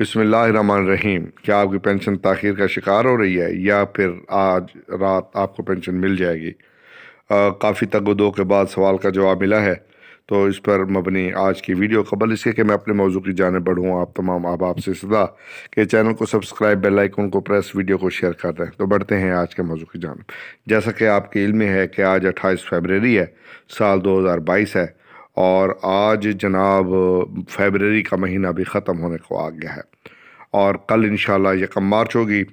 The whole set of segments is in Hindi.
रहीम क्या आपकी पेंशन तखिर का शिकार हो रही है या फिर आज रात आपको पेंशन मिल जाएगी काफ़ी तगदो के बाद सवाल का जवाब मिला है तो इस पर मबनी आज की वीडियो कबल इसके कि मैं अपने मौजू की जानब बढ़ूँ आप तमाम अब आपसे सदा के चैनल को सब्सक्राइब बेल आइकन को प्रेस वीडियो को शेयर कर दें तो बढ़ते हैं आज के मौजू की जानब जैसा कि आपके इल्म है कि आज अट्ठाईस फेबररी है साल दो हज़ार बाईस है और आज जनाब फेबररी का महीना भी ख़त्म होने को आ गया है और कल इन यकम मार्च होगी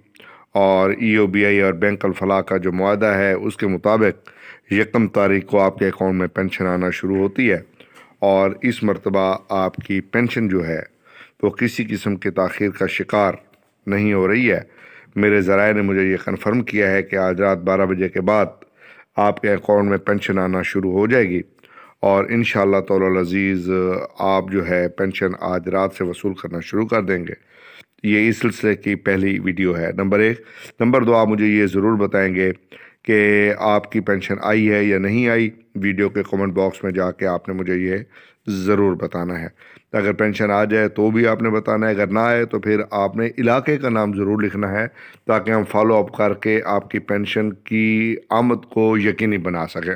और ई ओ बी आई और बैंक अलफला का जो माह है उसके मुताबिक यकम तारीख को आपके अकाउंट में पेंशन आना शुरू होती है और इस मरतबा आपकी पेंशन जो है वो किसी किस्म के तखिर का शिकार नहीं हो रही है मेरे ज़रा ने मुझे ये कन्फर्म किया है कि आज रात बारह बजे के बाद आपके अकाउंट में पेंशन आना शुरू हो जाएगी और इन शज़ीज़ आप जो है पेंशन आज रात से वसूल करना शुरू कर देंगे ये इस सिलसिले की पहली वीडियो है नंबर एक नंबर दो आप मुझे ये ज़रूर बताएंगे कि आपकी पेंशन आई है या नहीं आई वीडियो के कमेंट बॉक्स में जाके आपने मुझे ये ज़रूर बताना है अगर पेंशन आ जाए तो भी आपने बताना है अगर ना आए तो फिर आपने इलाके का नाम ज़रूर लिखना है ताकि हम फॉलो अप करके आपकी पेंशन की आमद को यकीनी बना सकें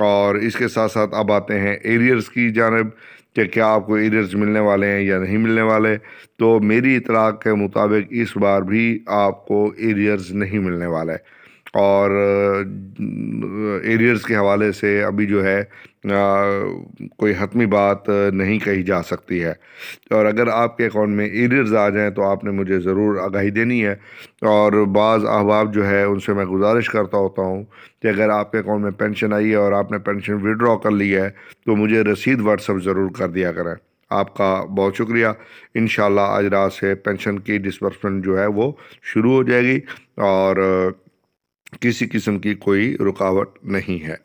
और इसके साथ साथ अब आते हैं एरियर्स की जानब कि क्या आपको एरियर्स मिलने वाले हैं या नहीं मिलने वाले तो मेरी इतलाक़ के मुताबिक इस बार भी आपको एरियर्स नहीं मिलने वाला है और एरियर्स के हवाले से अभी जो है कोई हतमी बात नहीं कही जा सकती है और अगर आपके अकाउंट में एरियर्स आ जाएँ तो आपने मुझे ज़रूर आगाही देनी है और बाज़ अहबाब जो है उनसे मैं गुजारिश करता होता हूँ कि अगर आपके अकाउंट में पेंशन आई है और आपने पेंशन विड्रॉ कर ली है तो मुझे रसीद व्हाट्सअप ज़रूर कर दिया करें आपका बहुत शुक्रिया इन आज रात से पेंशन की डिसबर्समेंट जो है वो शुरू हो जाएगी और किसी किस्म की कोई रुकावट नहीं है